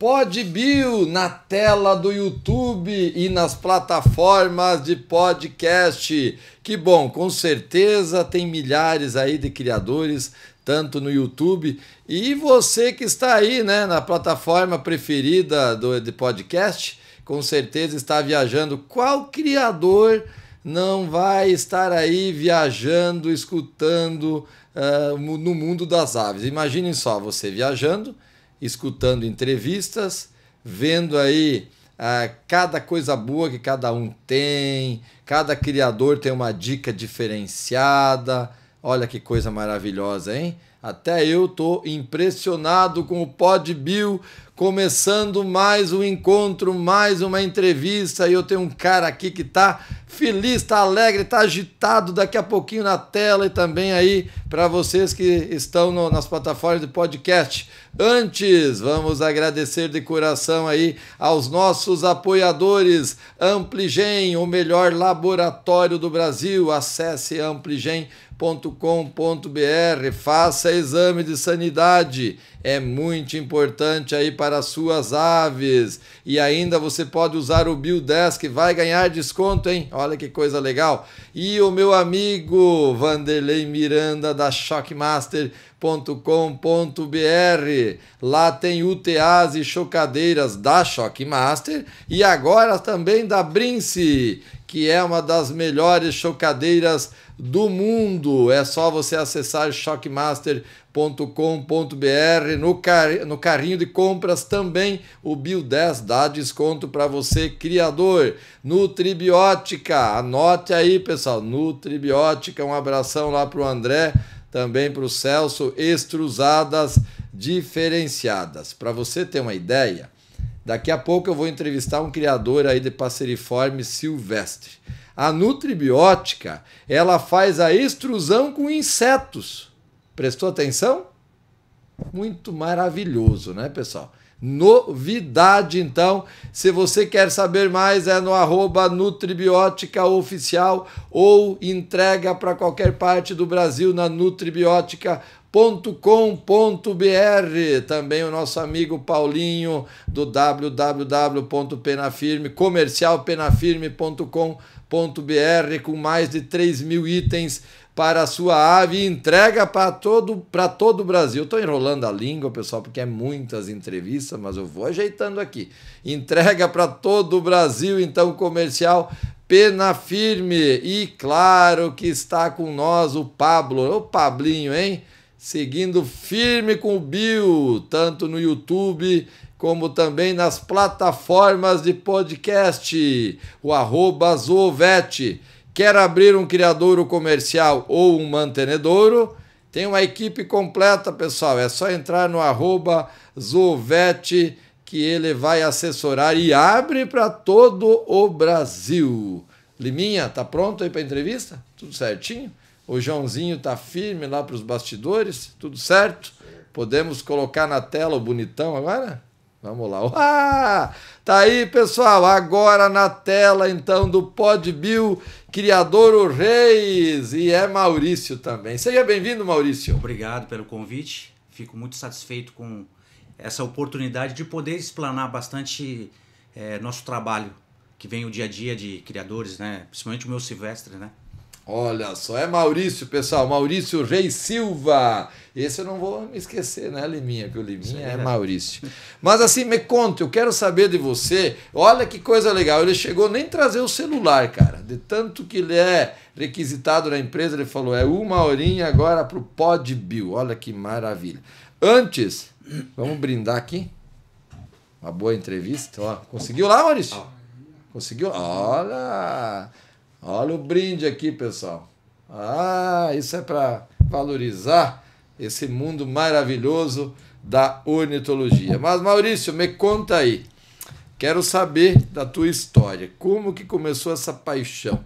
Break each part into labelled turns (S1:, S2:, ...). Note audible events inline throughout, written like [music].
S1: Podbio na tela do YouTube e nas plataformas de podcast. Que bom, com certeza tem milhares aí de criadores, tanto no YouTube e você que está aí, né, na plataforma preferida do de podcast, com certeza está viajando. Qual criador não vai estar aí viajando, escutando uh, no mundo das aves? Imaginem só, você viajando escutando entrevistas, vendo aí ah, cada coisa boa que cada um tem, cada criador tem uma dica diferenciada. Olha que coisa maravilhosa, hein? Até eu tô impressionado com o Pod Bill, começando mais um encontro, mais uma entrevista. E eu tenho um cara aqui que tá feliz, tá alegre, tá agitado. Daqui a pouquinho na tela e também aí para vocês que estão no, nas plataformas de podcast. Antes, vamos agradecer de coração aí aos nossos apoiadores. Ampligen, o melhor laboratório do Brasil. Acesse ampligen.com.br, faça exame de sanidade é muito importante aí para as suas aves. E ainda você pode usar o Bill 10 que vai ganhar desconto, hein? Olha que coisa legal. E o meu amigo Vanderlei Miranda da Shockmaster.com.br Lá tem UTAs e chocadeiras da Shockmaster e agora também da Brince que é uma das melhores chocadeiras do mundo. É só você acessar shockmaster.com.br. No, car no carrinho de compras também o Bio 10 dá desconto para você, criador. Nutribiótica, anote aí, pessoal. Nutribiótica, um abração lá para o André, também para o Celso. Extrusadas diferenciadas. Para você ter uma ideia. Daqui a pouco eu vou entrevistar um criador aí de passeriforme silvestre. A nutribiótica, ela faz a extrusão com insetos. Prestou atenção? Muito maravilhoso, né, pessoal? novidade. Então, se você quer saber mais, é no arroba Nutribiótica Oficial ou entrega para qualquer parte do Brasil na Nutribiótica www.penafirme.com.br. Também o nosso amigo Paulinho do www.penafirme, comercialpenafirme.com.br, com mais de 3 mil itens para a sua ave entrega para todo, para todo o Brasil. Estou enrolando a língua, pessoal, porque é muitas entrevistas, mas eu vou ajeitando aqui. Entrega para todo o Brasil, então, comercial Pena Firme. E claro que está com nós o Pablo. Ô, Pablinho, hein? seguindo firme com o Bill, tanto no YouTube como também nas plataformas de podcast, o arroba Quer abrir um criadouro comercial ou um mantenedouro? Tem uma equipe completa, pessoal. É só entrar no arroba que ele vai assessorar e abre para todo o Brasil. Liminha, tá pronto aí para entrevista? Tudo certinho? O Joãozinho está firme lá para os bastidores, tudo certo? Podemos colocar na tela o bonitão agora? Vamos lá. Ah, tá aí, pessoal. Agora na tela, então, do Podbill, criador o Reis. E é Maurício também. Seja bem-vindo, Maurício. Obrigado pelo convite. Fico muito satisfeito com essa
S2: oportunidade de poder explanar bastante é, nosso trabalho, que vem o dia a dia de
S1: criadores, né? principalmente o meu Silvestre, né? Olha só, é Maurício, pessoal. Maurício Reis Silva. Esse eu não vou me esquecer, né, Liminha? Que o Liminha é, é Maurício. Mas assim, me conta, eu quero saber de você. Olha que coisa legal. Ele chegou nem trazer o celular, cara. De tanto que ele é requisitado na empresa, ele falou: é uma horinha agora pro Bill. Olha que maravilha. Antes, vamos brindar aqui. Uma boa entrevista. Ó, conseguiu lá, Maurício? Conseguiu? Olha! Olha o brinde aqui, pessoal. Ah, isso é para valorizar esse mundo maravilhoso da ornitologia. Mas Maurício, me conta aí. Quero saber da tua história. Como que começou essa paixão?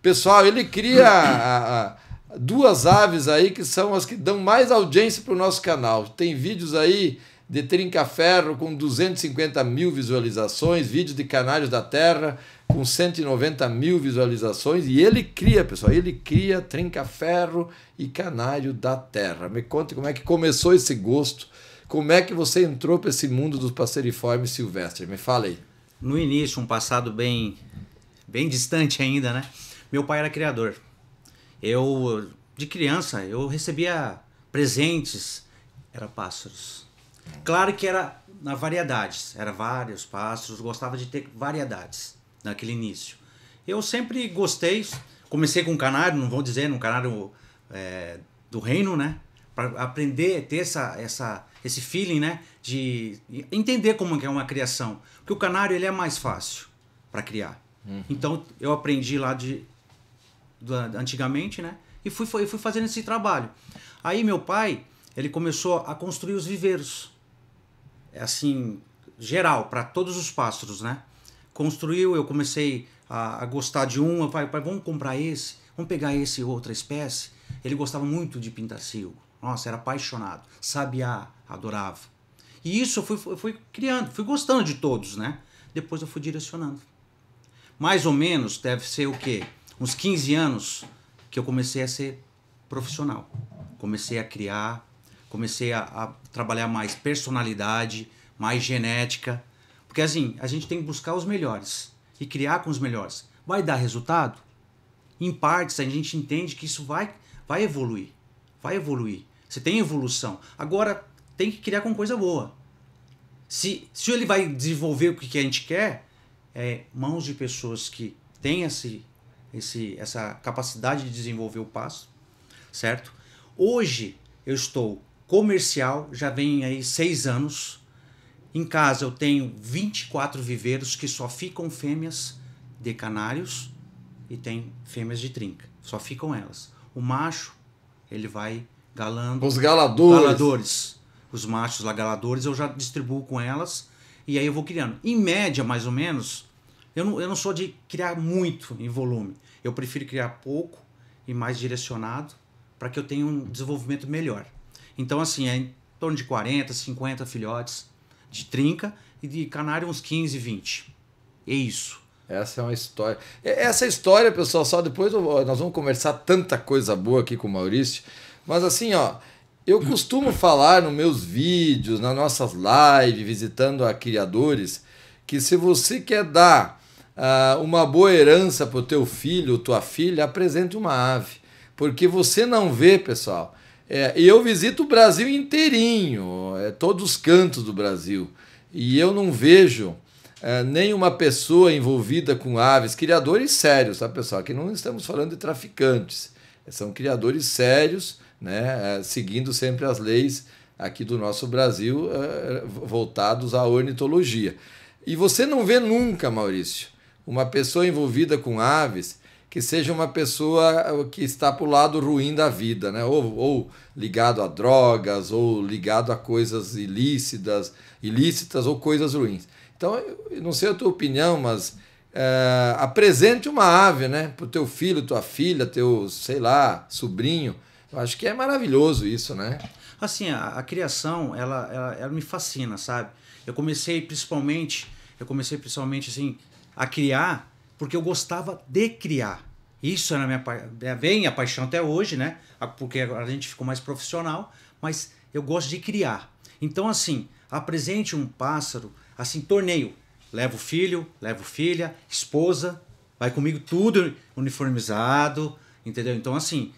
S1: Pessoal, ele cria a, a, duas aves aí que são as que dão mais audiência para o nosso canal. Tem vídeos aí de trinca-ferro com 250 mil visualizações, vídeo de canários da terra, com 190 mil visualizações. E ele cria, pessoal, ele cria Trinca-Ferro e Canário da Terra. Me conte como é que começou esse gosto, como é que você entrou para esse mundo dos passeriformes silvestres. Me fala aí. No início, um passado bem,
S2: bem distante ainda, né? Meu pai era criador. Eu, de criança, eu recebia presentes, era pássaros. Claro que era na variedades, era vários pássaros, gostava de ter variedades naquele início. Eu sempre gostei, comecei com um canário, não vou dizer, um canário é, do reino, né? Para aprender, ter essa, essa, esse feeling, né? De entender como é uma criação. Porque o canário ele é mais fácil para criar. Uhum. Então eu aprendi lá de, de antigamente, né? E fui, fui, fui fazendo esse trabalho. Aí meu pai ele começou a construir os viveiros, é assim geral para todos os pássaros, né? construiu, eu comecei a, a gostar de uma, pai, pai, vamos comprar esse, vamos pegar esse outra espécie. Ele gostava muito de pintacil, nossa, era apaixonado, sabiá, adorava. E isso eu fui, fui criando, fui gostando de todos, né? Depois eu fui direcionando. Mais ou menos deve ser o quê? Uns 15 anos que eu comecei a ser profissional. Comecei a criar, comecei a, a trabalhar mais personalidade, mais genética, porque assim, a gente tem que buscar os melhores e criar com os melhores. Vai dar resultado? Em partes, a gente entende que isso vai, vai evoluir. Vai evoluir. Você tem evolução. Agora, tem que criar com coisa boa. Se, se ele vai desenvolver o que a gente quer, é mãos de pessoas que têm esse, esse, essa capacidade de desenvolver o passo, certo? Hoje eu estou comercial, já vem aí seis anos em casa eu tenho 24 viveiros que só ficam fêmeas de canários e tem fêmeas de trinca. Só ficam elas. O macho, ele vai galando. Os galadores. galadores. Os machos lá galadores eu já distribuo com elas e aí eu vou criando. Em média, mais ou menos, eu não, eu não sou de criar muito em volume. Eu prefiro criar pouco e mais direcionado para que eu tenha um desenvolvimento melhor. Então, assim, é em torno de 40, 50 filhotes
S1: de trinca e de canário uns 15, 20. É isso. Essa é uma história. Essa história, pessoal, só depois nós vamos conversar tanta coisa boa aqui com o Maurício. Mas assim, ó, eu costumo [coughs] falar nos meus vídeos, nas nossas lives, visitando a criadores, que se você quer dar uh, uma boa herança para o teu filho ou tua filha, apresente uma ave. Porque você não vê, pessoal, é, eu visito o Brasil inteirinho, é, todos os cantos do Brasil. E eu não vejo é, nenhuma pessoa envolvida com aves, criadores sérios, tá pessoal? Aqui não estamos falando de traficantes, são criadores sérios, né, é, seguindo sempre as leis aqui do nosso Brasil, é, voltados à ornitologia. E você não vê nunca, Maurício, uma pessoa envolvida com aves que seja uma pessoa eh, que está para o lado ruim da vida, né? Ou, ou, ligado a drogas, ou ligado a coisas ilícitas, ilícitas ou coisas ruins. Então, eu não sei a tua opinião, mas é, apresente uma ave, né? Para o teu filho, tua filha, teu, sei lá, sobrinho. Eu acho que é maravilhoso isso, né? Assim, a, a criação, ela, ela, ela me fascina, sabe?
S2: Eu comecei principalmente, eu comecei principalmente, assim, a criar porque eu gostava de criar. Isso era minha, bem é, a paixão até hoje, né? Porque agora a gente ficou mais profissional, mas eu gosto de criar. Então, assim, apresente um pássaro, assim, torneio. Levo filho, levo filha, esposa, vai comigo tudo uniformizado, entendeu? Então, assim,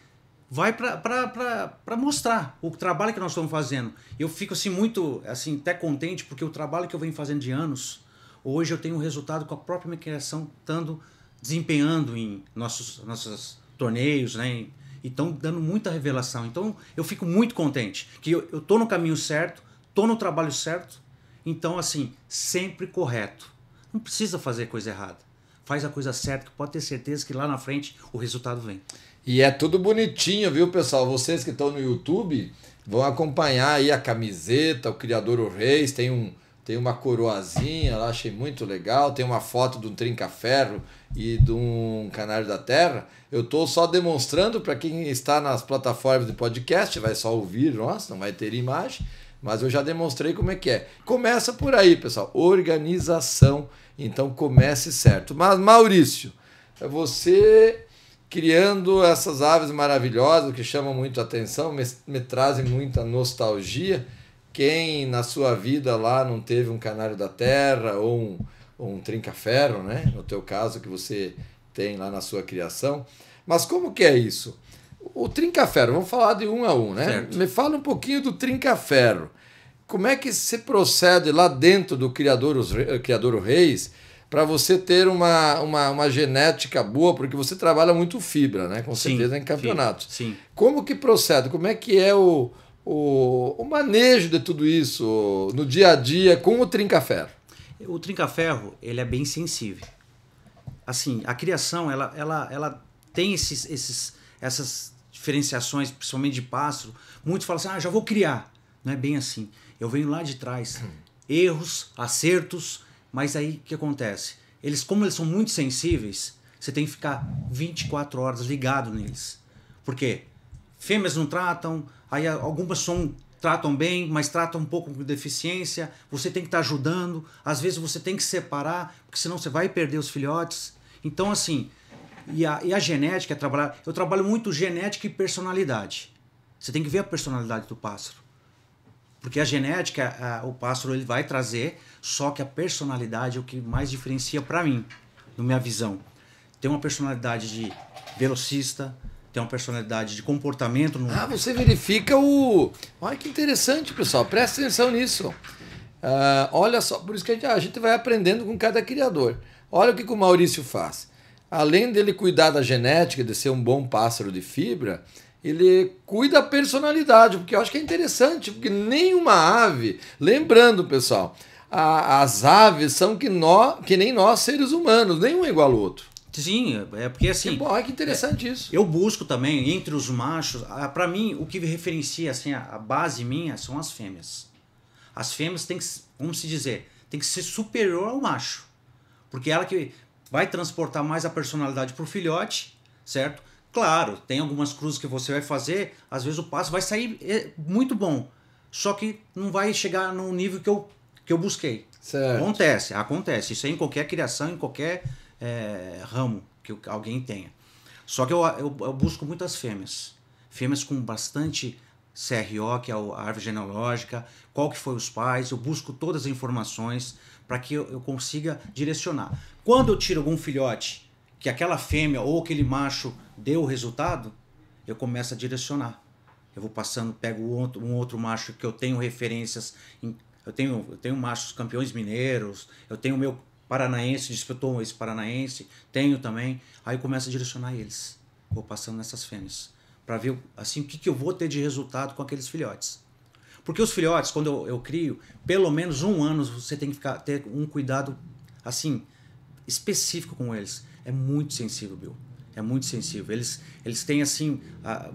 S2: vai para mostrar o trabalho que nós estamos fazendo. Eu fico, assim, muito, assim, até contente, porque o trabalho que eu venho fazendo de anos Hoje eu tenho um resultado com a própria minha criação estando desempenhando em nossos, nossos torneios, né? E estão dando muita revelação. Então eu fico muito contente que eu, eu tô no caminho certo, tô no trabalho certo. Então, assim, sempre correto. Não precisa fazer coisa errada. Faz a coisa certa, que pode ter certeza que lá na frente o resultado vem.
S1: E é tudo bonitinho, viu, pessoal? Vocês que estão no YouTube vão acompanhar aí a camiseta, o Criador o Reis, tem um, tem uma coroazinha lá, achei muito legal. Tem uma foto de um trinca-ferro e de um canário da terra. Eu estou só demonstrando para quem está nas plataformas de podcast, vai só ouvir nossa não vai ter imagem, mas eu já demonstrei como é que é. Começa por aí, pessoal, organização. Então comece certo. Mas Maurício, é você criando essas aves maravilhosas que chamam muito a atenção, me, me trazem muita nostalgia quem na sua vida lá não teve um canário da terra ou um, ou um trinca-ferro, né? No teu caso que você tem lá na sua criação. Mas como que é isso? O trinca-ferro, vamos falar de um a um, né? Certo. Me fala um pouquinho do trinca-ferro. Como é que se procede lá dentro do Criador, os, eh, Criador Reis para você ter uma, uma, uma, genética boa? Porque você trabalha muito fibra, né? Com certeza sim, em campeonatos. Sim, sim. Como que procede? Como é que é o, o, o manejo de tudo isso no dia a dia com o trincaferro?
S2: O trincaferro ele é bem sensível. Assim, a criação ela, ela, ela tem esses, esses, essas diferenciações, principalmente de pássaro. Muitos falam assim, ah, já vou criar. Não é bem assim. Eu venho lá de trás, hum. erros, acertos, mas aí o que acontece? Eles, como eles são muito sensíveis, você tem que ficar 24 horas ligado neles. Por quê? fêmeas não tratam, aí algumas são tratam bem, mas tratam um pouco com deficiência, você tem que estar tá ajudando, às vezes você tem que separar, porque senão você vai perder os filhotes. Então, assim, e a, e a genética, é trabalhar, eu trabalho muito genética e personalidade. Você tem que ver a personalidade do pássaro. Porque a genética, a, o pássaro ele vai trazer, só que a personalidade é o que mais diferencia para mim, na minha visão. Tem uma personalidade de velocista, tem uma personalidade de comportamento. No... Ah,
S1: você verifica o. Olha que interessante, pessoal. Presta atenção nisso. Uh, olha só, por isso que a gente, a gente vai aprendendo com cada criador. Olha o que, que o Maurício faz. Além dele cuidar da genética, de ser um bom pássaro de fibra, ele cuida da personalidade, porque eu acho que é interessante, porque nenhuma ave. Lembrando, pessoal, a, as aves são que, nó, que nem nós, seres humanos, nenhum é igual ao outro.
S2: Sim, é, é porque assim. Que é bom, é que interessante é, isso. Eu busco também, entre os machos, para mim, o que referencia assim, a, a, base minha são as fêmeas. As fêmeas tem que, vamos se dizer, tem que ser superior ao macho. Porque ela que vai transportar mais a personalidade pro filhote, certo? Claro, tem algumas cruzes que você vai fazer, às vezes o passo vai sair é, muito bom. Só que não vai chegar no nível que eu, que eu busquei. Certo. Acontece, acontece. Isso aí em qualquer criação, em qualquer é, ramo que alguém tenha. Só que eu, eu, eu, busco muitas fêmeas. Fêmeas com bastante CRO, que é a árvore genealógica, qual que foi os pais, eu busco todas as informações para que eu, eu consiga direcionar. Quando eu tiro algum filhote que aquela fêmea ou aquele macho deu o resultado, eu começo a direcionar. Eu vou passando, pego um outro macho que eu tenho referências. Em, eu, tenho, eu tenho machos campeões mineiros, eu tenho meu paranaense, disputou esse paranaense, tenho também. Aí começa a direcionar eles. Vou passando nessas fêmeas. Para ver assim o que, que eu vou ter de resultado com aqueles filhotes. Porque os filhotes, quando eu, eu crio, pelo menos um ano você tem que ficar, ter um cuidado assim, específico com eles. É muito sensível, Bill. É muito sensível. Eles, eles têm assim,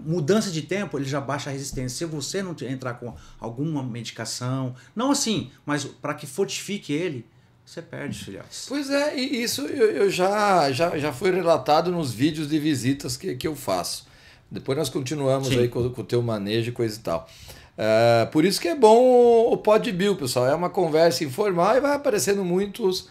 S2: mudança de tempo, ele já baixa a resistência. Se você não entrar com alguma medicação, não assim, mas para que fortifique ele, você perde os filhotes.
S1: Pois é, e isso eu, eu já, já, já foi relatado nos vídeos de visitas que, que eu faço. Depois nós continuamos Sim. aí com, com o teu manejo e coisa e tal. Uh, por isso que é bom o Pod Bill, pessoal. É uma conversa informal e vai aparecendo muitos uh,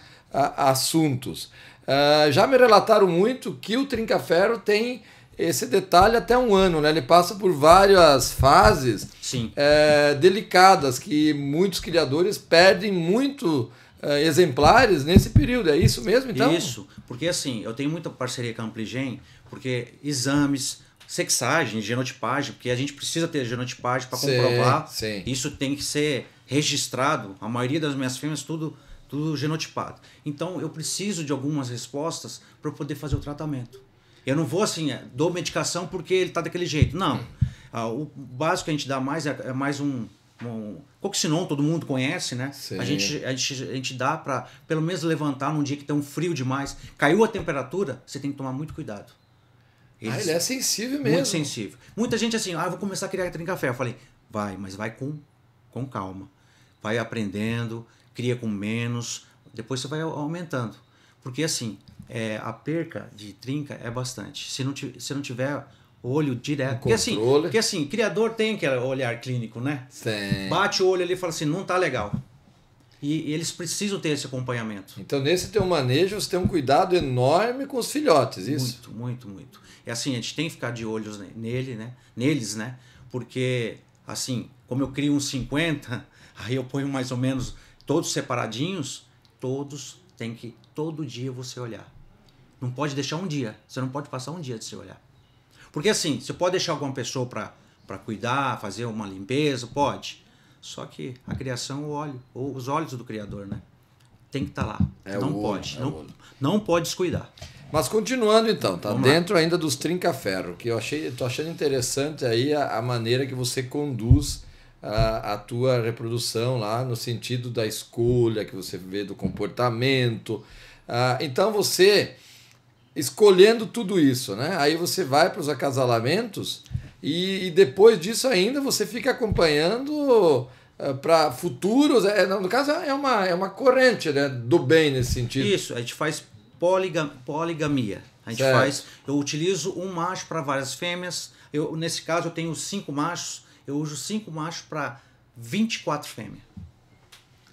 S1: assuntos. Uh, já me relataram muito que o Trincaferro tem esse detalhe até um ano, né? Ele passa por várias fases Sim. Eh, delicadas que muitos criadores perdem muito uh, exemplares nesse período. É isso mesmo, então? Isso, porque assim, eu tenho muita
S2: parceria com a Ampligen, porque exames, sexagem, genotipagem, porque a gente precisa ter genotipagem para comprovar. Sim. Isso tem que ser registrado. A maioria das minhas fêmeas, tudo, tudo genotipado. Então, eu preciso de algumas respostas para poder fazer o tratamento. Eu não vou assim, dou medicação porque ele está daquele jeito. Não. Hum. Ah, o básico que a gente dá mais é, é mais um um coxinon, todo mundo conhece, né? A gente, a, gente, a gente dá para pelo menos levantar num dia que tem um frio demais. Caiu a temperatura, você tem que tomar muito cuidado. Eles, ah, ele é sensível mesmo. Muito sensível. Muita gente assim, ah, vou começar a criar trinca café. Eu falei, vai, mas vai com, com calma. Vai aprendendo, cria com menos, depois você vai aumentando. Porque assim, é, a perca de trinca é bastante. Se não, se não tiver Olho direto. Um porque, assim, porque assim, criador tem aquele olhar clínico, né? Sim. Bate o olho ali e fala assim, não tá legal. E, e eles precisam ter esse acompanhamento. Então, nesse teu manejo, você tem um cuidado enorme com os filhotes, isso? Muito, muito, muito. É assim, a gente tem que ficar de olhos nele, né? Neles, né? Porque, assim, como eu crio uns 50, [laughs] aí eu ponho mais ou menos todos separadinhos, todos tem que, todo dia você olhar. Não pode deixar um dia. Você não pode passar um dia de se olhar. Porque assim, você pode deixar alguma pessoa para cuidar, fazer uma limpeza, pode. Só que a criação, o óleo, ou os olhos do Criador,
S1: né? Tem que estar tá lá. É não olho, pode. É não, não pode descuidar. Mas continuando então, tá Vamos dentro lá. ainda dos trinca-ferro, que eu achei, tô achando interessante aí a, a maneira que você conduz a, a, tua reprodução lá no sentido da escolha que você vê do comportamento. Ah, então você escolhendo tudo isso, né? Aí você vai para os acasalamentos e, e, depois disso ainda você fica acompanhando uh, eh, para futuros. É, no caso, é uma, é uma corrente né, do bem nesse sentido. Isso, a gente faz poliga, poligamia.
S2: A gente certo. faz. Eu utilizo um macho para várias fêmeas. Eu, nesse caso, eu tenho cinco machos. Eu uso cinco machos para 24 fêmeas.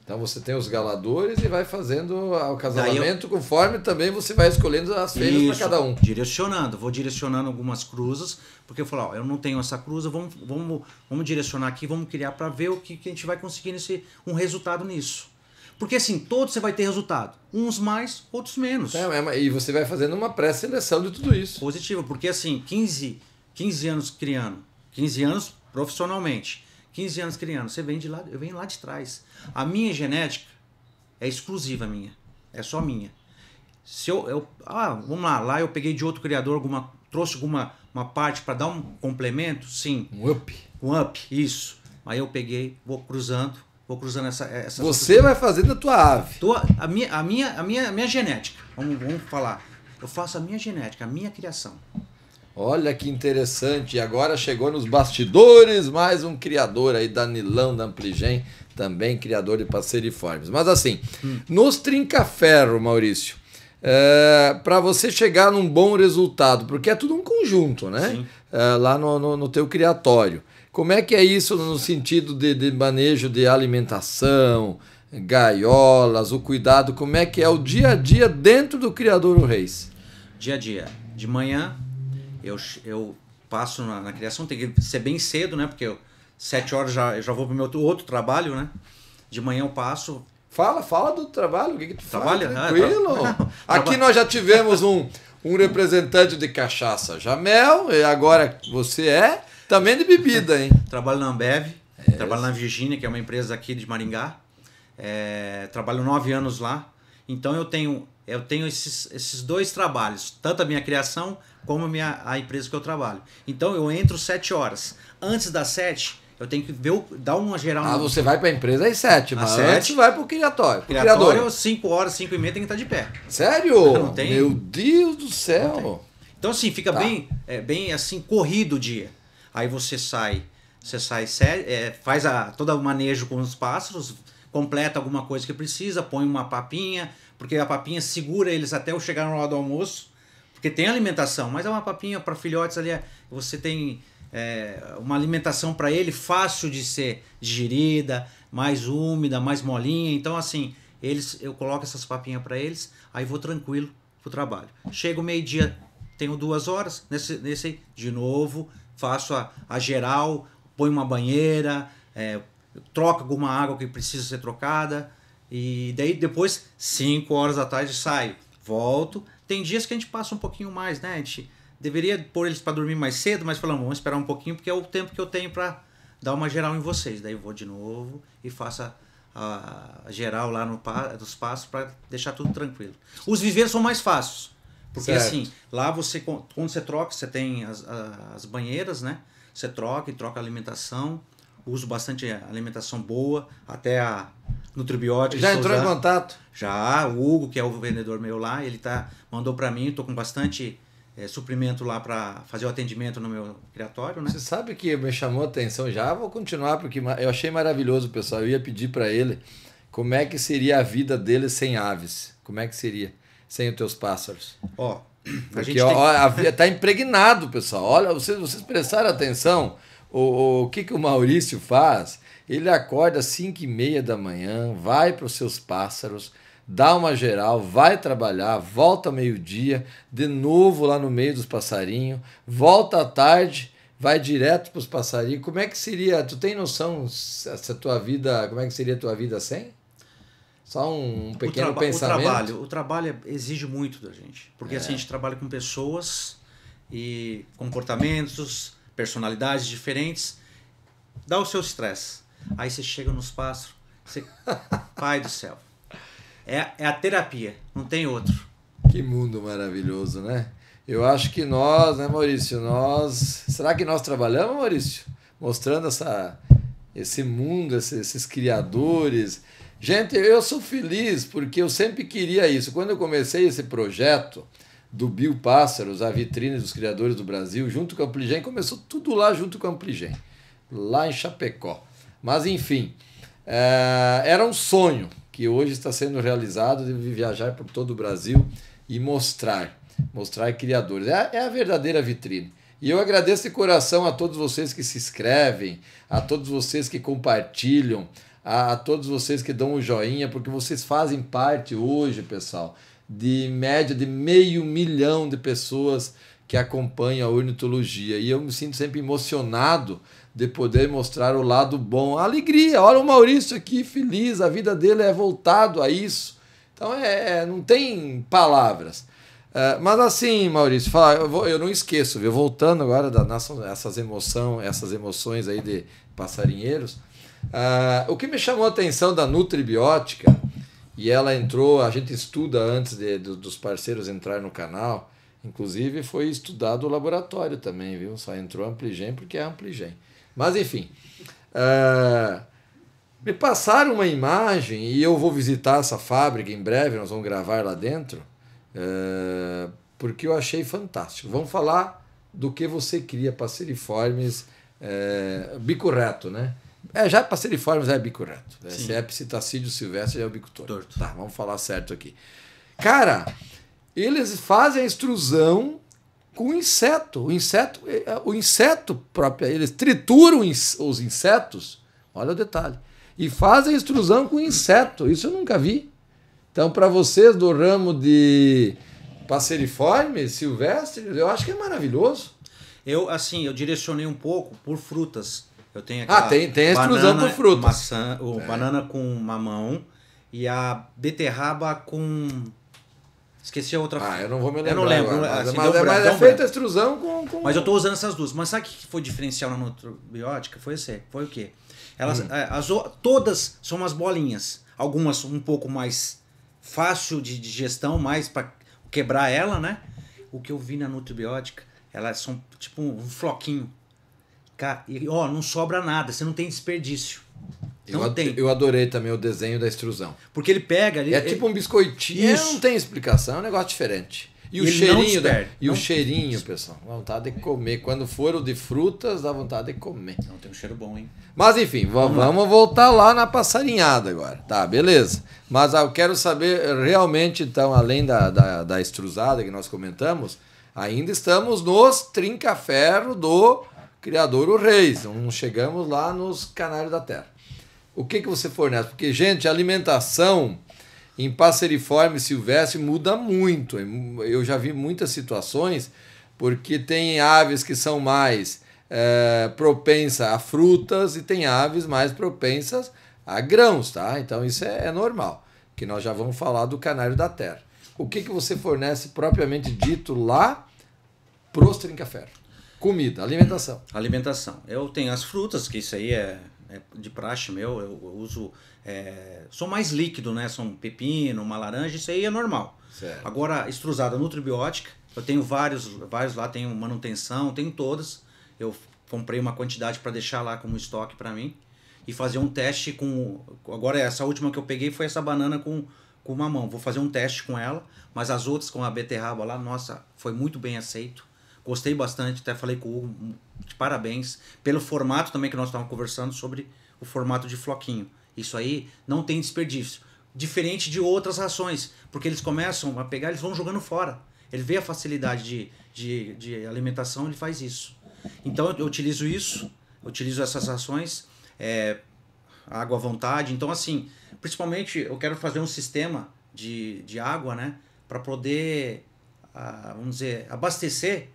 S1: Então você tem os galadores e vai fazendo o casamento eu... conforme também você vai escolhendo as feiras para cada um.
S2: Direcionando, vou direcionando algumas cruzas, porque eu falo, ó, eu não tenho essa cruza, vamos, vamos, vamos direcionar aqui, vamos criar para ver o que, que a gente vai conseguir nesse, um resultado nisso. Porque assim, todos você vai ter resultado. Uns mais, outros menos. É, é e você vai fazendo uma pré-seleção de tudo isso. Positivo, porque assim, 15, 15 anos criando, 15 anos profissionalmente. 15 anos criando, você vem de lá, eu venho lá de trás. A minha genética é exclusiva minha, é só minha. Se eu, eu ah, vamos lá, lá eu peguei de outro criador alguma, trouxe alguma uma parte para dar um complemento, sim. Um up. Um up, isso. Aí eu peguei, vou cruzando, vou cruzando essa. essa Você vai fazendo
S1: a tua ave.
S2: Tua, a, minha, a, minha, a, minha, a minha genética, vamos, vamos falar. Eu faço a minha
S1: genética, a minha criação. Olha que interessante, e agora chegou nos bastidores mais um criador aí, Danilão da Ampligen, também criador de passeriformes. Mas assim, hum. nos trinca-ferro, Maurício, é, eh, para você chegar num bom resultado, porque é tudo um conjunto, né? É, lá no, no, no teu criatório. Como é que é isso no sentido de, de manejo de alimentação, gaiolas, o cuidado? Como é que é o dia a dia dentro do Criador Reis? Dia a dia. De manhã, eu, eu passo na, na, criação, tem que ser bem cedo, né?
S2: Porque eu, sete horas já, já vou pro meu outro trabalho, né? De manhã eu passo. Fala,
S1: fala do trabalho, o que, que tu Trabalha, faz? Ah, tá. Tranquilo. [laughs] Aqui nós já tivemos um, um representante de cachaça, Jamel, e agora você é também de bebida, hein? [laughs] trabalho na Ambev, é trabalho na Virgínia, que é uma empresa aqui de Maringá. É,
S2: trabalho nove anos lá. Então eu tenho eu tenho esses, esses dois trabalhos, tanto a minha criação como a, minha, a empresa que eu trabalho. Então eu entro sete horas. Antes das sete, eu tenho que ver, dar uma geral. Ah, você
S1: vai para a empresa às sete, às mas sete,
S2: vai para o criatório. criatório, cinco horas, cinco e meia tem que estar de pé. Sério? Não tem. Meu Deus do céu. Então assim, fica tá. bem, é, bem assim corrido o dia. Aí você sai, você sai, é, faz a, todo o manejo com os pássaros, completa alguma coisa que precisa, põe uma papinha, porque a papinha segura eles até eu chegar no lado do almoço, porque tem alimentação, mas é uma papinha para filhotes ali, é, você tem é, uma alimentação para ele fácil de ser digerida, mais úmida, mais molinha, então assim, eles eu coloco essas papinhas para eles, aí vou tranquilo pro trabalho. Chego meio-dia, tenho duas horas, nesse, nesse de novo, faço a, a geral, põe uma banheira, é, troca alguma água que precisa ser trocada. E daí depois, 5 horas da tarde, saio, volto. Tem dias que a gente passa um pouquinho mais, né? A gente deveria pôr eles para dormir mais cedo, mas falamos, vamos esperar um pouquinho, porque é o tempo que eu tenho para dar uma geral em vocês. Daí eu vou de novo e faço a, a geral lá no dos passos para deixar tudo tranquilo. Os viveiros são mais fáceis, porque certo. assim, lá você, quando você troca, você tem as, as banheiras, né? Você troca e troca a alimentação uso bastante alimentação boa, até a nutribiótica. Já entrou em contato? Já, o Hugo, que é o vendedor meu lá, ele tá mandou para mim, tô com bastante
S1: é, suprimento lá para fazer o atendimento no meu criatório, né? Você sabe que me chamou a atenção já, vou continuar porque eu achei maravilhoso, pessoal. Eu ia pedir para ele como é que seria a vida dele sem aves? Como é que seria sem os teus pássaros? Ó, a porque, gente ó, tem... ó, a, tá impregnado, pessoal. Olha, vocês, vocês prestaram atenção o, o que, que o Maurício faz? Ele acorda às 5 e meia da manhã, vai para os seus pássaros, dá uma geral, vai trabalhar, volta meio-dia, de novo lá no meio dos passarinhos, volta à tarde, vai direto para os passarinhos. Como é que seria? Tu tem noção se tua vida, como é que seria a tua vida sem? Só um pequeno o pensamento. O trabalho, o
S2: trabalho exige muito da gente, porque assim é. assim, a gente trabalha com pessoas e comportamentos, personalidades diferentes, dá o seu estresse. Aí você chega nos pássaros, você... pai [laughs] do céu.
S1: É, é a terapia, não tem outro. Que mundo maravilhoso, né? Eu acho que nós, né, Maurício? Nós. Será que nós trabalhamos, Maurício? Mostrando essa, esse mundo, esses, esses criadores. Gente, eu sou feliz porque eu sempre queria isso. Quando eu comecei esse projeto, do Bill Pássaros, a vitrine dos criadores do Brasil, junto com a Ampligem Começou tudo lá junto com a Ampligem, lá em Chapecó. Mas, enfim, eh, era um sonho que hoje está sendo realizado de viajar por todo o Brasil e mostrar, mostrar criadores. É, é a verdadeira vitrine. E eu agradeço de coração a todos vocês que se inscrevem, a todos vocês que compartilham, a, a todos vocês que dão o um joinha, porque vocês fazem parte hoje, pessoal, de média de meio milhão de pessoas que acompanham a ornitologia. E eu me sinto sempre emocionado de poder mostrar o lado bom, alegria. Olha o Maurício aqui feliz, a vida dele é voltado a isso. Então é, é, não tem palavras. É, mas assim, Maurício, fala, eu, vou, eu, não esqueço, viu? voltando agora da nossa, essas emoção, essas emoções aí de passarinheiros. Uh, o que me chamou a atenção da nutribiótica e ela entrou, a gente estuda antes de, de, dos parceiros entrar no canal. Inclusive foi estudado o laboratório também, viu? Só entrou Ampligen porque é Ampligen. Mas enfim. Uh, me passaram uma imagem e eu vou visitar essa fábrica em breve, nós vamos gravar lá dentro, uh, porque eu achei fantástico. Vamos falar do que você cria para seriformes uh, eh, bico reto, né? É, já para seriformes é bico reto. Né? Se é psitacídeo silvestre, já é o bico torto. torto. Tá, vamos falar certo aqui. Cara, eles fazem a extrusão com inseto. O inseto, é, é, o inseto próprio, eles trituram os insetos, olha o detalhe, e fazem a extrusão com inseto. Isso eu nunca vi. Então, para vocês do ramo de passeriforme, silvestre, eu acho que é maravilhoso. Eu, assim, eu direcionei um pouco por frutas
S2: eu tenho aqui. Ah, tem, tem a extrusão com frutas. Maçã, o é. banana com mamão e a beterraba com. Esqueci a outra. Ah, eu não vou me lembrar. Eu não lembro. Agora, mas, assim, mas, é- mas é feita a extrusão com, com, Mas eu estou usando essas duas. Mas sabe o que foi diferencial na nutrobiótica? Foi, esse, foi o quê? Elas, hum. É, as, todas são umas bolinhas. Algumas um pouco mais fácil de digestão, mais para quebrar ela, né? O que eu vi na nutribiótica, elas são tipo um floquinho. Cara, e, ó, não sobra
S1: nada, você não tem desperdício.
S2: Não eu, tem. eu
S1: adorei também o desenho da extrusão. Porque ele pega ali. É tipo ele, tipo um biscoitinho, isso. não tem explicação, é um negócio diferente. E, o cheirinho, da, e não o cheirinho, pessoal, vontade de comer. Quando for o de frutas, dá vontade de comer. Não tem um cheiro bom, hein? Mas enfim, vamos, vamos lá. voltar lá na passarinhada agora. Tá, beleza. Mas ah, eu quero saber realmente, então, além da, da, da extrusada que nós comentamos, ainda estamos nos trincaferro do Criador, o rei. Não chegamos lá nos canários da terra. O que, que você fornece? Porque, gente, a alimentação em passeriforme silvestre muda muito. Eu já vi muitas situações porque tem aves que são mais é, propensas a frutas e tem aves mais propensas a grãos, tá? Então isso é, é normal, que nós já vamos falar do canário da terra. O que, que você fornece propriamente dito lá pros trincaferros? Comida, alimentação. Alimentação. Eu tenho as frutas,
S2: que isso aí é, é de praxe meu, eu, eu uso. É, sou mais líquido, né? São pepino, uma laranja, isso aí é normal. Certo. Agora, extrusada nutribiótica, eu tenho vários, vários lá, tenho manutenção, tenho todas. Eu comprei uma quantidade para deixar lá como estoque para mim e fazer um teste com. Agora, essa última que eu peguei foi essa banana com, com mamão. Vou fazer um teste com ela, mas as outras com a beterraba lá, nossa, foi muito bem aceito. Gostei bastante, até falei com o Hugo, hum, de parabéns. Pelo formato também que nós estávamos conversando sobre o formato de floquinho. Isso aí não tem desperdício. Diferente de outras rações, porque eles começam a pegar, eles vão jogando fora. Ele vê a facilidade de, de, de alimentação, ele faz isso. Então eu utilizo isso, eu utilizo essas rações, é, água à vontade. Então, assim, principalmente eu quero fazer um sistema de, de água, né? Para poder, ah, vamos dizer, abastecer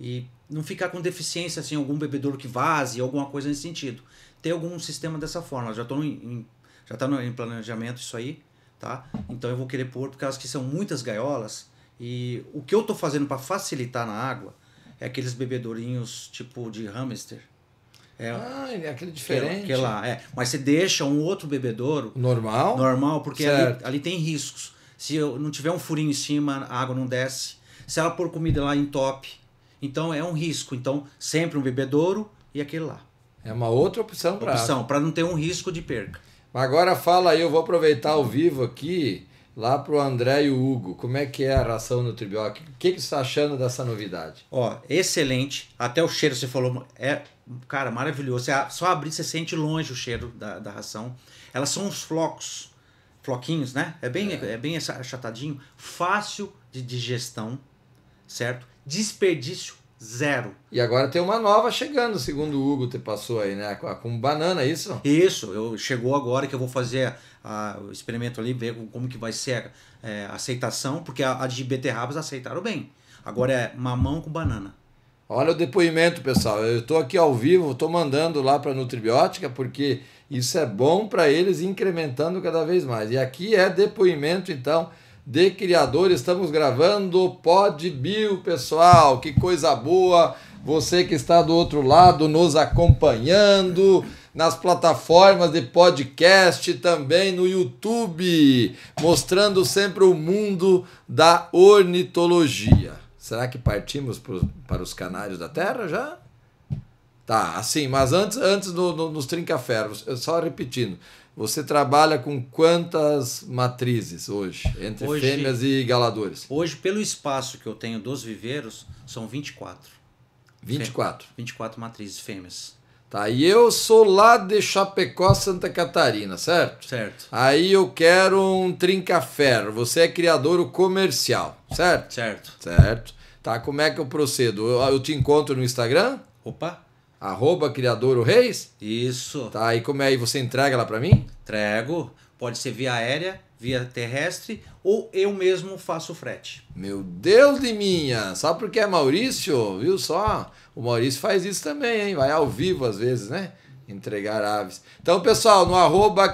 S2: e não ficar com deficiência, assim, algum bebedouro que vaze, alguma coisa nesse sentido. Ter algum sistema dessa forma. Já estou em, já tá no, em planejamento isso aí, tá? Então eu vou querer pôr, porque elas que são muitas gaiolas. E o que eu estou fazendo para facilitar na água é aqueles bebedourinhos tipo de hamster. É, ah,
S1: é aquele diferente. Que, que lá,
S2: é. Mas você deixa um outro bebedouro. Normal? Normal, porque ali, ali, tem riscos. Se eu não tiver um furinho em cima, a água não desce. Se ela pôr comida lá em top, então é um risco. Então sempre um bebedouro e aquele lá. É uma outra opção para opção
S1: para não ter um risco de perca. agora fala aí, eu vou aproveitar ao vivo aqui lá para o André e o Hugo. Como é que é a ração no O que, que você está achando dessa novidade? Ó, excelente. Até o cheiro, você falou, é, cara, maravilhoso. Você
S2: só abrir, você sente longe o cheiro da, da ração. Elas são uns flocos, floquinhos, né? É bem, é. é bem achatadinho, fácil de digestão certo? Desperdício
S1: zero. E agora tem uma nova chegando, segundo o Hugo te passou aí, né? Com, banana, é isso? Isso, eu, chegou agora que eu vou fazer a, o experimento ali, ver
S2: como que vai ser a, é, aceitação, porque a, a de beterrabas aceitaram bem. Agora é
S1: mamão com banana. Olha o depoimento, pessoal. Eu estou aqui ao vivo, estou mandando lá para a Nutribiótica, porque isso é bom para eles, incrementando cada vez mais. E aqui é depoimento, então, de Criador. Estamos gravando Pod Bill, pessoal. Que coisa boa! Você que está do outro lado nos acompanhando nas plataformas de podcast, também no YouTube, mostrando sempre o mundo da ornitologia. Será que partimos para os canários da Terra já? Tá, assim, mas antes, antes do, do, nos só repetindo. Você trabalha com quantas matrizes hoje, entre hoje, fêmeas e galadores? Hoje, pelo espaço que eu tenho dos viveiros, são 24. 24? Fêmeas, 24 matrizes fêmeas. Tá, e eu sou lá de Chapecó, Santa Catarina, certo? Certo. Aí eu quero um trinca-ferro. Você é criador comercial, certo? Certo. Certo. Tá, como é que eu procedo? Eu, eu te encontro no Instagram? Opa, Arroba Reis? Isso. Tá, e como é aí? Você entrega lá para mim? Entrego. Pode ser via aérea, via terrestre ou eu mesmo faço frete. Meu Deus de minha! Só porque é Maurício, viu só? O Maurício faz isso também, hein? Vai ao vivo às vezes, né? Entregar aves. Então, pessoal, no arroba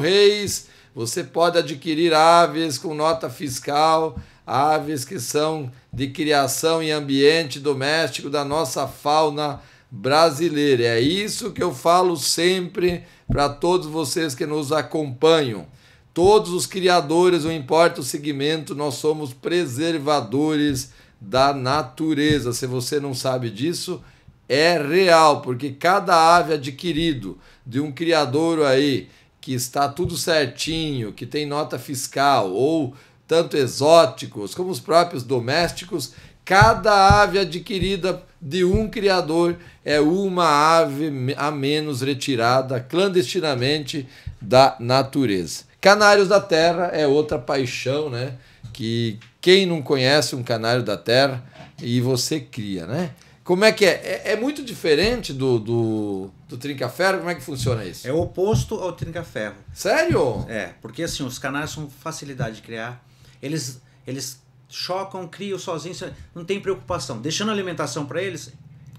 S1: Reis, você pode adquirir aves com nota fiscal, aves que são de criação e ambiente doméstico da nossa fauna brasileira. É isso que eu falo sempre para todos vocês que nos acompanham. Todos os criadores, não importa o segmento, nós somos preservadores da natureza. Se você não sabe disso, é real, porque cada ave adquirido de um criador aí que está tudo certinho, que tem nota fiscal ou tanto exóticos como os próprios domésticos, Cada ave adquirida de um criador é uma ave a menos retirada clandestinamente da natureza. Canários da Terra é outra paixão, né? Que quem não conhece um canário da Terra e você cria, né? Como é que é? É, é muito diferente do, do, do trinca-ferro? Como é que funciona isso? É o oposto ao trinca-ferro. Sério? É, porque assim, os canários são
S2: facilidade de criar. Eles, eles chocam, criam sozinhos, não tem preocupação. Deixando alimentação para eles,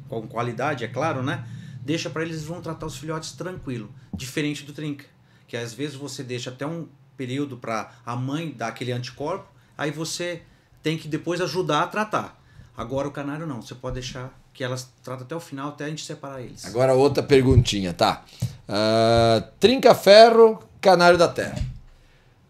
S2: com qualidade, é claro, né? Deixa para eles, vão tratar os filhotes tranquilo, diferente do trinca, que às vezes você deixa até um período para a mãe dar aquele anticorpo, aí você tem que depois ajudar a tratar. Agora o canário não, você pode deixar que elas tratam até o final, até a gente separar eles. Agora
S1: outra perguntinha, tá? Uh, trinca ferro, canário da terra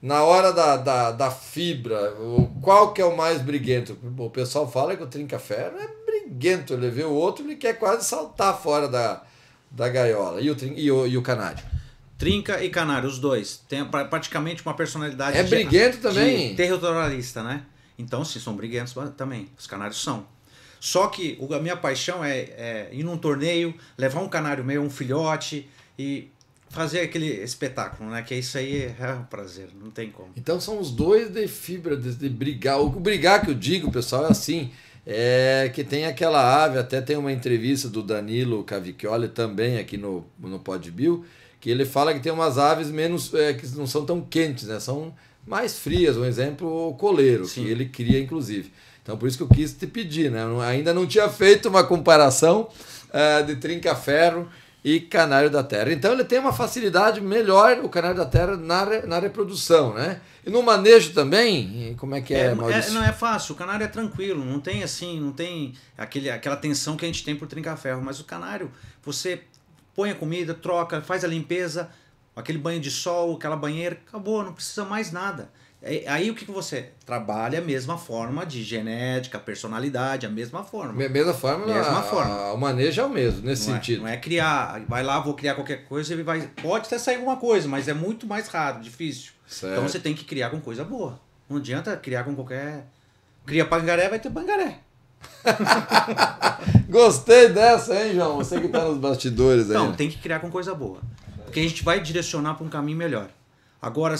S1: na hora da, da, da fibra, o, qual que é o mais briguento? O pessoal fala que o trinca-ferro é briguento, ele vê o outro, ele quer quase saltar fora da, da gaiola. E o, e o, e o canário?
S2: Trinca e canário, os dois. Tem praticamente uma personalidade. É briguento de, também? De territorialista, né? Então, sim, são briguentos também. Os canários são. Só que a minha paixão é, é ir num torneio, levar um canário meu, um filhote, e fazer aquele espetáculo, né? Que é isso aí é um prazer, não tem como.
S1: Então são os dois de fibra, de, de brigar. O brigar que eu digo, pessoal, é assim. É que tem aquela ave, até tem uma entrevista do Danilo Cavicchioli também aqui no, no Podbill, que ele fala que tem umas aves menos é, que não são tão quentes, né? São mais frias, um exemplo, o coleiro, Sim. que ele cria inclusive. Então por isso que eu quis te pedir, né? Eu ainda não tinha feito uma comparação uh, de trinca-ferro e canário da terra. Então ele tem uma facilidade melhor, o canário da terra, na, na reprodução, né? E no manejo também, como é que é, é, é Maurício? É, não é
S2: fácil, o canário é tranquilo, não tem assim, não tem aquele, aquela tensão que a gente tem por trinca-ferro, mas o canário, você põe a comida, troca, faz a limpeza, aquele banho de sol, aquela banheira, acabou, não precisa mais nada. É, aí o que, que você trabalha a mesma forma de genética, personalidade, a mesma forma. Mesma forma, mesma a, forma. A,
S1: o manejo é o mesmo nesse não é, sentido.
S2: É, não é criar, vai lá, vou criar qualquer coisa e vai, pode até sair alguma coisa, mas é muito mais raro, difícil. Então certo. Então você tem que criar com coisa boa. Não adianta criar com qualquer cria pangaré, vai ter pangaré. [laughs]
S1: Gostei dessa, hein, João? Você que tá nos bastidores aí. Não,
S2: tem que criar com coisa boa. Porque a gente vai direcionar para um caminho melhor. Agora,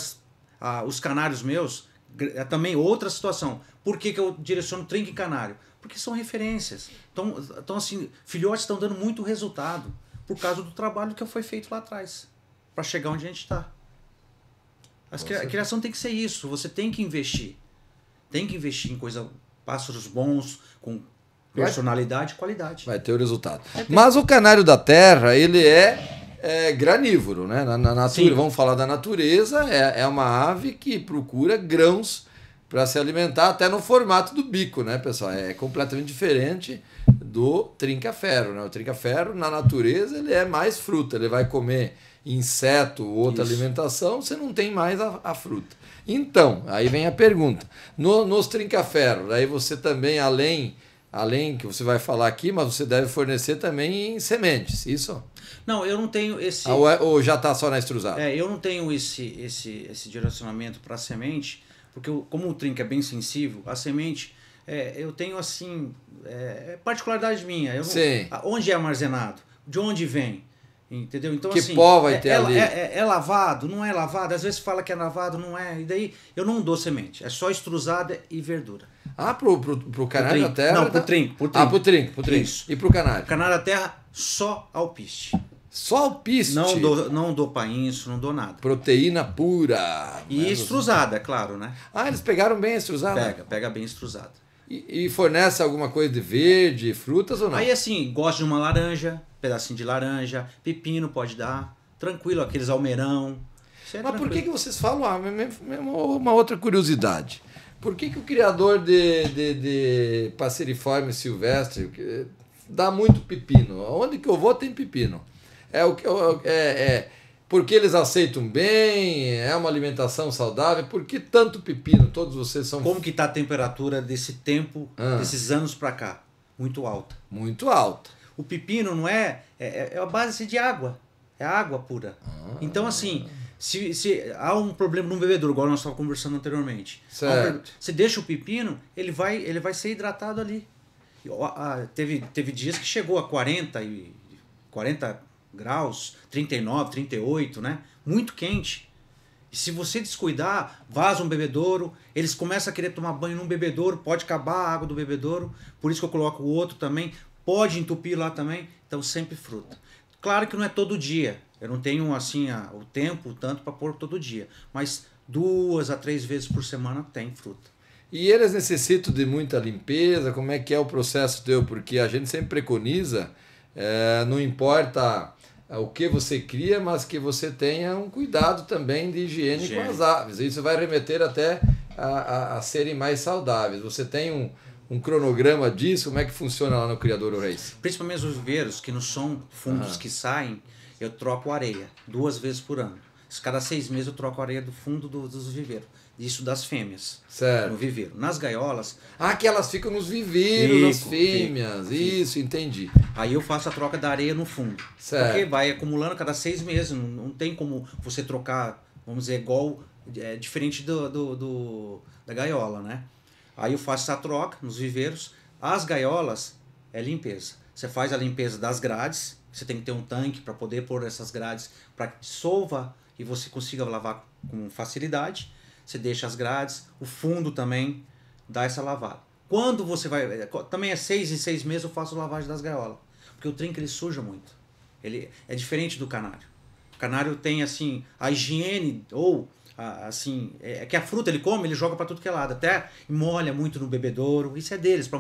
S2: ah, os canários meus, é também outra situação. Por que, que eu direciono e canário? Porque são referências. Então, então assim, filhotes estão dando muito resultado por causa do trabalho que foi feito lá atrás, para chegar onde a gente está. A criação tem que ser isso, você tem que investir. Tem que investir em coisa, pássaros bons, com
S1: personalidade e qualidade. Vai ter o resultado. Mas o canário da terra, ele é é, granívoro, né? Na, na natureza, vamos falar da natureza, é, é uma ave que procura grãos para se alimentar, até no formato do bico, né, pessoal? É completamente diferente do trinca-ferro, né? O trinca-ferro, na natureza, ele é mais fruta, ele vai comer inseto, outra Isso. alimentação, você não tem mais a, a fruta. Então, aí vem a pergunta. No, nos trinca-ferro, aí você também, além além que você vai falar aqui, mas você deve fornecer também sementes, isso? Não, eu não tenho esse. Ah, ou, é, ou, já está só na extrusada?
S2: É, eu não tenho esse, esse, esse direcionamento para semente, porque eu, como o trinco é bem sensível, a semente é, eu tenho assim é, é particularidade minha. Eu não, Sim. Onde é armazenado? De onde vem? Entendeu? Então, que assim, pó vai é, ter é, ali? É, é, é, lavado, não é lavado. Às vezes fala que é lavado, não é. E daí eu não dou semente. É só extrusada e verdura. Ah, pro, pro, pro Canário da Terra. Não, tá? pro Trinco. Pro trinco. Ah, pro Trinco, pro Trinco. Isso. E pro Canário. Canário da Terra, só alpiste. Só alpiste? Não dou, não dou painço, não dou nada. Proteína pura. E estrusada, é claro, né? Ah, eles pegaram bem a Pega, pega bem extrusada. E, e fornece alguma coisa de verde, frutas ou não? Aí assim, gosta de uma laranja, pedacinho de laranja, pepino
S1: pode dar, tranquilo, aqueles almeirão. É Mas tranquilo. por que, que vocês falam? Ah, é uma outra curiosidade por que, que o criador de, de, de passeriforme silvestre dá muito pepino? Onde que eu vou tem pepino. É o que é, é porque eles aceitam bem, é uma alimentação saudável, por que tanto pepino? Todos vocês são Como que está a temperatura desse tempo, ah. desses anos para cá?
S2: Muito alta. Muito alta. O pepino não é, é é, é a base de água, é água pura. Ah. Então assim, se, se há um problema num bebedouro, igual nós estávamos conversando anteriormente, certo. Um, você deixa o pepino, ele vai, ele vai ser hidratado ali. teve, teve dias que chegou a 40 e 40 graus, 39, 38, né? Muito quente. E se você descuidar, vaza um bebedouro, eles começam a querer tomar banho num bebedouro, pode acabar a água do bebedouro, por isso que eu coloco o outro também, pode entupir lá também, então sempre fruta. Claro que não é todo dia, eu não tenho assim a, o tempo tanto para pôr todo dia, mas duas a três vezes por semana tem fruta.
S1: E eles necessitam de muita limpeza? Como é que é o processo teu? Porque a gente sempre preconiza, é, não importa eh, o que você cria, mas que você tenha um cuidado também de higiene, higiene. com as aves. Isso vai remeter até a, a, a serem mais saudáveis. Você tem um, um cronograma disso? Como é que funciona lá no Criador Reis? Principalmente os viveiros, que não são fundos uhum. que saem, eu
S2: troco areia duas vezes por ano. Cada seis meses eu troco areia do fundo do, dos viveiros. Isso das fêmeas. Certo. No viveiro. Nas gaiolas. Ah, que elas ficam nos viveiros, fico, as fêmeas. Fico, Isso, entendi. Aí eu faço a troca da areia no fundo. Certo. Porque vai acumulando cada seis meses. Não, não tem como você trocar, vamos dizer, igual. É, diferente do, do, do da gaiola, né? Aí eu faço essa troca nos viveiros. As gaiolas é limpeza. Você faz a limpeza das grades, você tem que ter um tanque para poder pôr essas grades para que dissolva e você consiga lavar com facilidade. Você deixa as grades, o fundo também dá essa lavada. Quando você vai. É, também é seis em seis meses eu faço lavagem das gaiolas. Porque o trinco ele suja muito. Ele é diferente do canário. O canário tem assim, a higiene ou ah, assim, é, é que a fruta ele come, ele joga para tudo que é lado, até molha muito no bebedouro. Isso é deles, para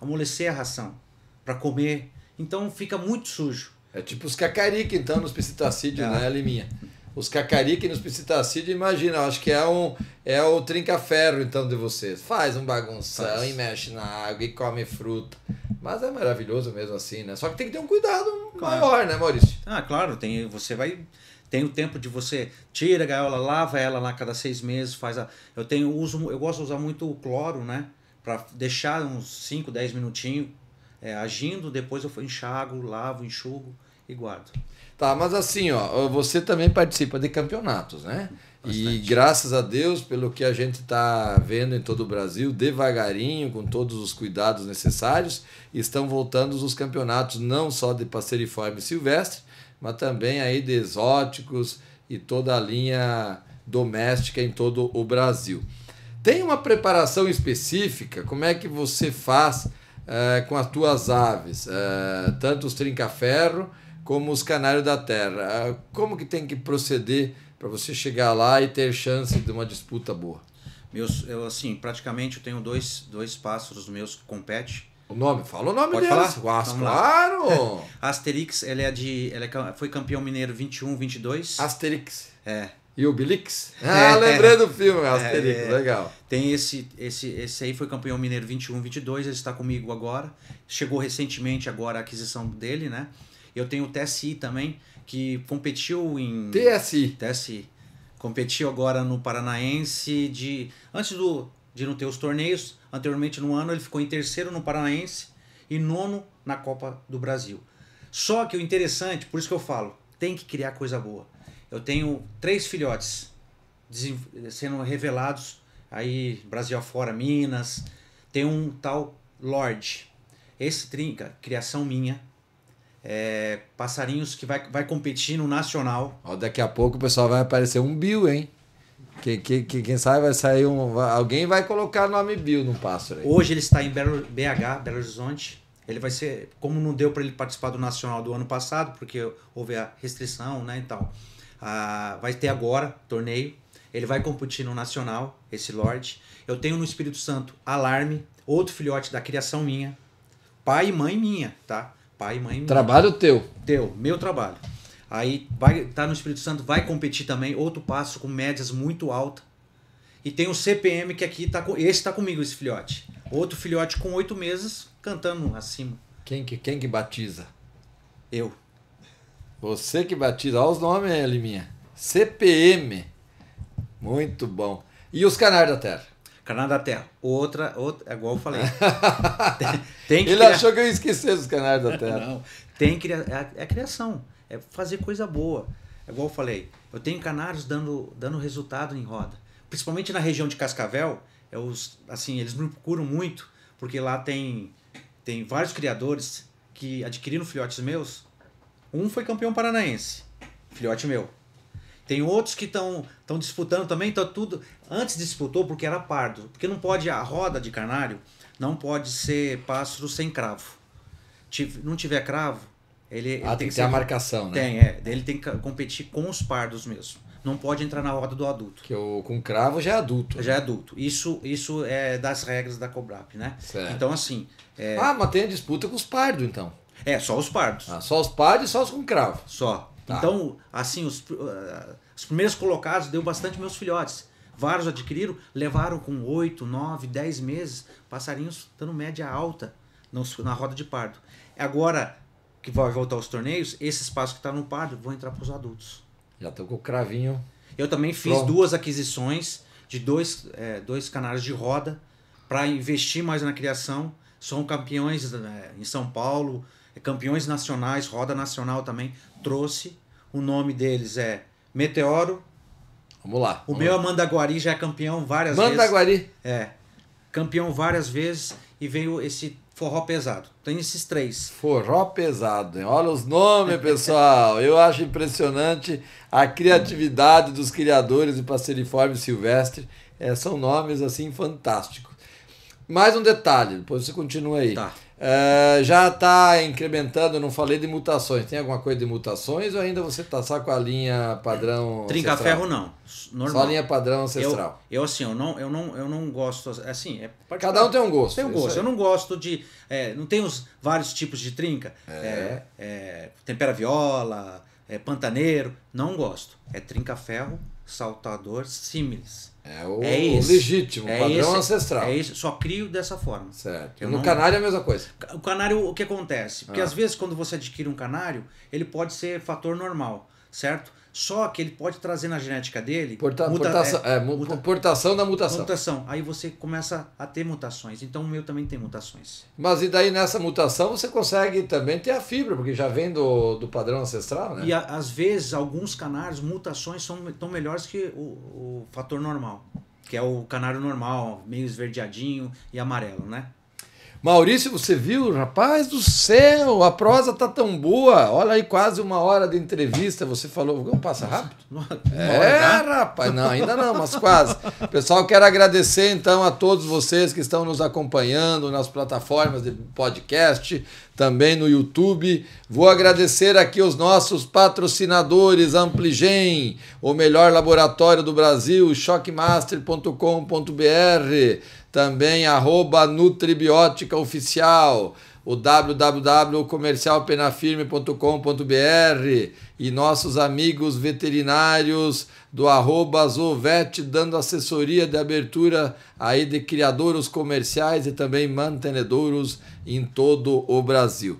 S1: amolecer a ração, para comer. Então fica muito sujo. É tipo os cacarica, então, nos piscitacídeos, é. Ah. né, Liminha? Os cacarica nos piscitacídeos, imagina, acho que é um é o trinca-ferro, então, de vocês. Faz um bagunção Faz. e mexe na água e come fruta. Mas é maravilhoso mesmo assim, né? Só que tem que ter um cuidado claro. maior, né, Maurício? Ah, claro,
S2: tem, você vai tem o tempo de você tira a gaiola, lava ela lá cada seis meses, faz a. Eu tenho uso, eu gosto de usar muito o cloro, né? Para deixar uns 5, 10 minutinhos é, agindo, depois eu enxago, lavo, enxugo e guardo.
S1: Tá, mas assim, ó, você também participa de campeonatos, né? Bastante. E graças a Deus, pelo que a gente está vendo em todo o Brasil, devagarinho, com todos os cuidados necessários, estão voltando os campeonatos não só de passeriforme silvestre, mas também aí de exóticos e toda a linha doméstica em todo o Brasil. Tem uma preparação específica? Como é que você faz é, com as tuas aves? É, tanto os trincaferro como os canários da terra. Eh, como que tem que proceder para você chegar lá e ter chance de uma disputa
S2: boa? Meus, eu assim, praticamente eu tenho dois, dois pássaros meus que competem o
S1: nome? Fala o nome Pode deles. falar? As, claro!
S2: [laughs] Asterix, ele é de. Ele é, foi campeão mineiro 21, 22. Asterix. É. E o Bilix? [laughs] Ah, é, lembrei do filme, é, Asterix, é, legal. Tem esse, esse, esse aí foi campeão mineiro 21, 22, ele está comigo agora. Chegou recentemente agora a aquisição dele, né? Eu tenho o TSI também, que competiu em... TSI? TSI. Competiu agora no Paranaense de... Antes do, de não ter os torneios, Anteriormente, no ano, ele ficou em terceiro no Paranaense e nono na Copa do Brasil. Só que o interessante, por isso que eu falo, tem que criar coisa boa. Eu tenho três filhotes sendo revelados aí Brasil afora, Minas. Tem um tal Lorde. Esse trinca, criação minha. É, passarinhos que vai, vai competir
S1: no nacional. Ó, daqui a pouco o pessoal vai aparecer um Bill, hein? Que, que, que, quem sabe vai sair um. Alguém vai colocar nome Bill no pássaro aí. Hoje ele está em Belo, BH, Belo
S2: Horizonte. Ele vai ser. Como não deu para ele participar do Nacional do ano passado, porque houve a restrição, né? E tal. Ah, vai ter agora torneio. Ele vai competir no Nacional, esse Lorde. Eu tenho no Espírito Santo Alarme, outro filhote da criação minha. Pai e mãe minha, tá? Pai e mãe minha. Trabalho teu. Teu, meu trabalho. Aí vai tá no Espírito Santo, vai competir também, outro passo com médias muito alta. E tem o CPM que aqui tá com, esse tá comigo esse filhote. Outro filhote com oito meses cantando acima. Quem que quem que batiza?
S1: Eu. Você que batiza, olha os nomes, Liminha. CPM. Muito bom. E os Canários da Terra? Canários da Terra. Outra, outra, é igual eu falei. [laughs] tem, tem Ele criar... achou que eu esqueci dos Canários da Terra. Não,
S2: tem cria... é, é a criação. É fazer coisa boa. É igual eu falei, eu tenho canários dando, dando resultado em roda. Principalmente na região de Cascavel, é os, assim, eles me procuram muito, porque lá tem, tem vários criadores que adquiriram filhotes meus. Um foi campeão paranaense, filhote meu. Tem outros que estão disputando também, tá tudo. Antes disputou porque era pardo, porque não pode a roda de canário não pode ser pássaro sem cravo. Não tiver cravo, ele, ah, tem, tem que ter a marcação, né? Tem, é. Ele tem que competir com os pardos mesmo. Não pode entrar na roda do adulto. Que o com cravo já é adulto. Já é né? adulto. Isso, isso é das regras da Cobrap, né? Certo. Então, assim. É... Ah, mas tem a disputa com os pardos, então. É, só os pardos. Ah, só os pardos e só os com cravo. Só. Tá. Então, assim, os, uh, os primeiros colocados deu bastante meus filhotes. Vários adquiriram, levaram com 8, 9, 10 meses, passarinhos dando média alta na roda de pardo. Agora, que vai voltar aos torneios, esse espaço que está no padre vão entrar para os adultos.
S1: Já estou com o cravinho.
S2: Eu também fiz Pronto. duas aquisições de dois, é, dois canários de roda para investir mais na criação. São campeões né, em São Paulo, é, campeões nacionais, roda nacional também. Trouxe. O nome deles é Meteoro. Vamos lá. O vamos meu lá. Mandaguari já é campeão várias Mandaguari. vezes. Mandaguari. É. Campeão várias vezes e veio esse forró
S1: pesado. Tem esses três. Forró pesado. Hein? Olha os nomes, pessoal. Eu acho impressionante a criatividade dos criadores de Passeriforme Silvestre. É, são nomes assim fantásticos. Mais um detalhe, depois você continua aí. Tá. Ah, já está incrementando, não falei de mutações. Tem alguma coisa de mutações ou ainda você está só com a linha padrão? Trinca-ferro não. Normal. Só a linha padrão ancestral. Eu, eu, assim,
S2: eu não, eu não, eu não gosto. Assim, é Cada um tem um gosto. Tem um gosto. Eu não gosto de. É, não tem os vários tipos de trinca. É. É, é tempera viola, é pantaneiro. Não gosto. É trinca-ferro, saltador, símiles. É o é legítimo, é padrão esse, ancestral. É isso, só crio dessa forma. Certo. Eu no não... canário é a mesma coisa. O canário, o que acontece? Porque ah. às vezes quando você adquire um canário, ele pode ser fator normal, certo? Só que ele pode trazer na genética dele. Porta, muta, portação, é, é, muta, portação da mutação. Mutação. Aí você começa a ter mutações. Então o meu também tem mutações.
S1: Mas e daí nessa mutação você consegue também ter a fibra, porque já vem do, do padrão ancestral, né? E a, às
S2: vezes, alguns canários, mutações são tão melhores que o, o fator normal. Que é
S1: o canário normal, meio esverdeadinho e amarelo, né? Maurício, você viu? Rapaz do céu, a prosa tá tão boa. Olha aí, quase uma hora de entrevista. Você falou. Vamos passar rápido? É, rapaz. Não, ainda não, mas quase. Pessoal, quero agradecer então a todos vocês que estão nos acompanhando nas plataformas de podcast, também no YouTube. Vou agradecer aqui os nossos patrocinadores, Ampligen, o melhor laboratório do Brasil, shockmaster.com.br, também arroba Nutribiótica Oficial o www.comercialpenafirme.com.br e nossos amigos veterinários do arroba Zovet, dando assessoria de abertura aí de criadouros comerciais e também mantenedouros em todo o Brasil.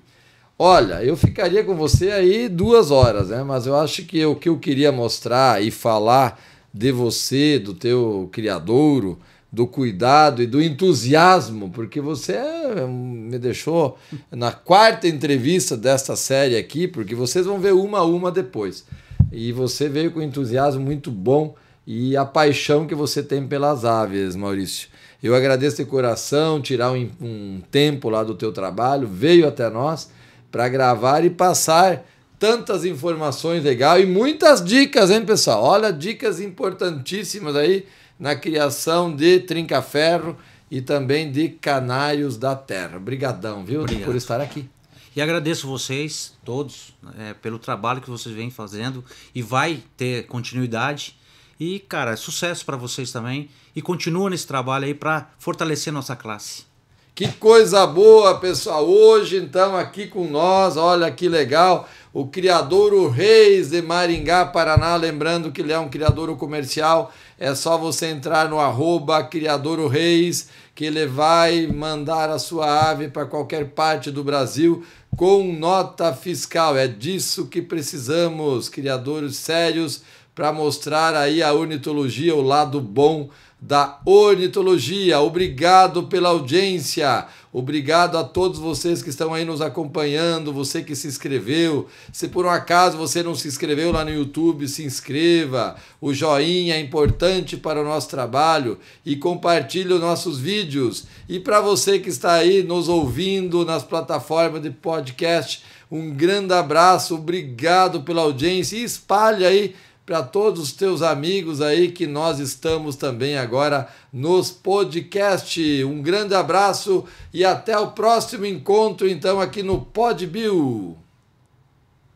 S1: Olha, eu ficaria com você aí duas horas, né? Mas eu acho que o que eu queria mostrar e falar de você, do teu criadouro, do cuidado e do entusiasmo, porque você é, me deixou na quarta entrevista desta série aqui, porque vocês vão ver uma a uma depois. E você veio com entusiasmo muito bom e a paixão que você tem pelas aves, Maurício. Eu agradeço de coração tirar um, um tempo lá do teu trabalho, veio até nós para gravar e passar tantas informações legais e muitas dicas, hein, pessoal? Olha, dicas importantíssimas aí na criação de trinca-ferro e também de canários da terra. Obrigadão, viu, Obrigado. por estar aqui.
S2: E agradeço vocês todos é, pelo trabalho que vocês vêm fazendo e vai ter continuidade. E, cara, sucesso para vocês também. E
S1: continua nesse trabalho aí para fortalecer nossa classe. Que coisa boa, pessoal. Hoje, então, aqui com nós, olha que legal, o Criadouro Reis de Maringá, Paraná. Lembrando que ele é um criadouro comercial. É só você entrar no arroba Reis, que ele vai mandar a sua ave para qualquer parte do Brasil com nota fiscal. É disso que precisamos, criadores sérios, para mostrar aí a ornitologia, o lado bom da ornitologia. Obrigado pela audiência. Obrigado a todos vocês que estão aí nos acompanhando, você que se inscreveu. Se por um acaso você não se inscreveu lá no YouTube, se inscreva. O joinha é importante para o nosso trabalho e compartilhe os nossos vídeos. E para você que está aí nos ouvindo nas plataformas de podcast, um grande abraço, obrigado pela audiência e espalhe aí para todos os teus amigos aí que nós estamos também agora nos podcast. Um grande abraço e até o próximo encontro então aqui no Pod Bill.